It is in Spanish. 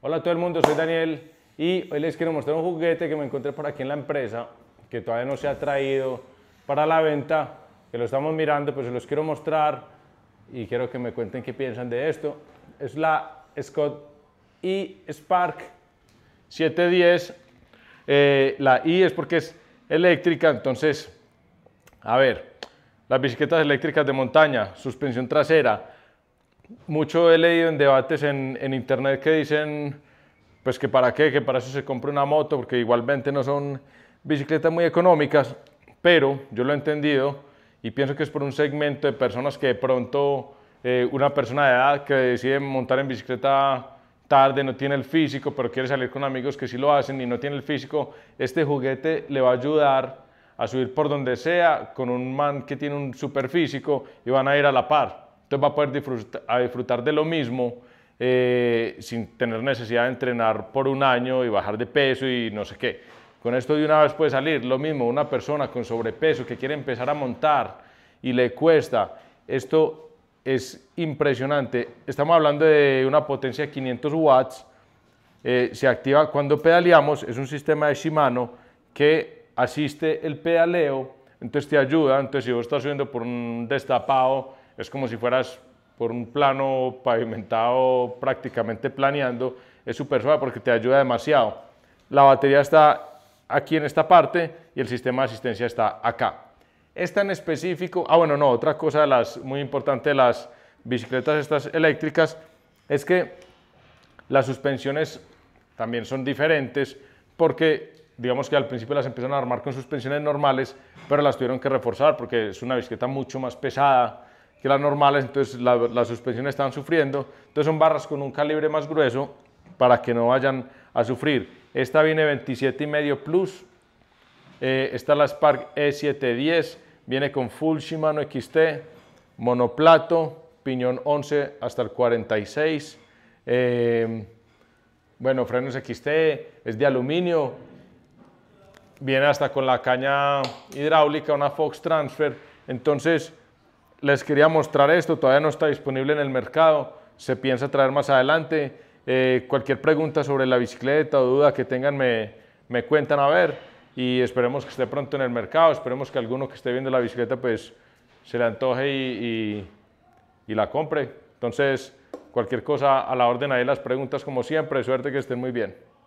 Hola a todo el mundo, soy Daniel y hoy les quiero mostrar un juguete que me encontré por aquí en la empresa que todavía no se ha traído para la venta, que lo estamos mirando, pues se los quiero mostrar y quiero que me cuenten qué piensan de esto. Es la Scott E Spark 710. Eh, la I es porque es eléctrica, entonces, a ver, las bicicletas eléctricas de montaña, suspensión trasera, mucho he leído en debates en, internet que dicen, pues que para qué, que para eso se compra una moto, porque igualmente no son bicicletas muy económicas, pero yo lo he entendido y pienso que es por un segmento de personas que de pronto eh, una persona de edad que decide montar en bicicleta tarde, no tiene el físico, pero quiere salir con amigos que sí lo hacen y no tiene el físico, este juguete le va a ayudar a subir por donde sea con un man que tiene un super físico y van a ir a la par. Entonces va a poder disfrutar, de lo mismo eh, sin tener necesidad de entrenar por un año y bajar de peso y no sé qué. Con esto de una vez puede salir lo mismo una persona con sobrepeso que quiere empezar a montar y le cuesta. Esto es impresionante. Estamos hablando de una potencia de 500 watts. Eh, se activa cuando pedaleamos. Es un sistema de Shimano que asiste el pedaleo. Entonces te ayuda. Entonces si vos estás subiendo por un destapado es como si fueras por un plano pavimentado prácticamente planeando, es súper suave porque te ayuda demasiado. La batería está aquí en esta parte y el sistema de asistencia está acá. Es en específico, ah bueno, no, otra cosa las, muy importante de las bicicletas estas eléctricas es que las suspensiones también son diferentes porque digamos que al principio las empezaron a armar con suspensiones normales, pero las tuvieron que reforzar porque es una bicicleta mucho más pesada, que las normales, entonces las suspensiones están sufriendo. Entonces son barras con un calibre más grueso para que no vayan a sufrir. Esta viene 27,5 Plus, eh, esta es la Spark E710, viene con full Shimano XT, monoplato, piñón 11 hasta el 46, eh, bueno, frenos XT, es de aluminio, viene hasta con la caña hidráulica, una Fox Transfer, entonces les quería mostrar esto, todavía no está disponible en el mercado, se piensa traer más adelante. Eh, cualquier pregunta sobre la bicicleta o duda que tengan me, cuentan a ver y esperemos que esté pronto en el mercado, esperemos que alguno que esté viendo la bicicleta pues se le antoje y, la compre. Entonces, cualquier cosa a la orden ahí las preguntas como siempre, suerte que estén muy bien.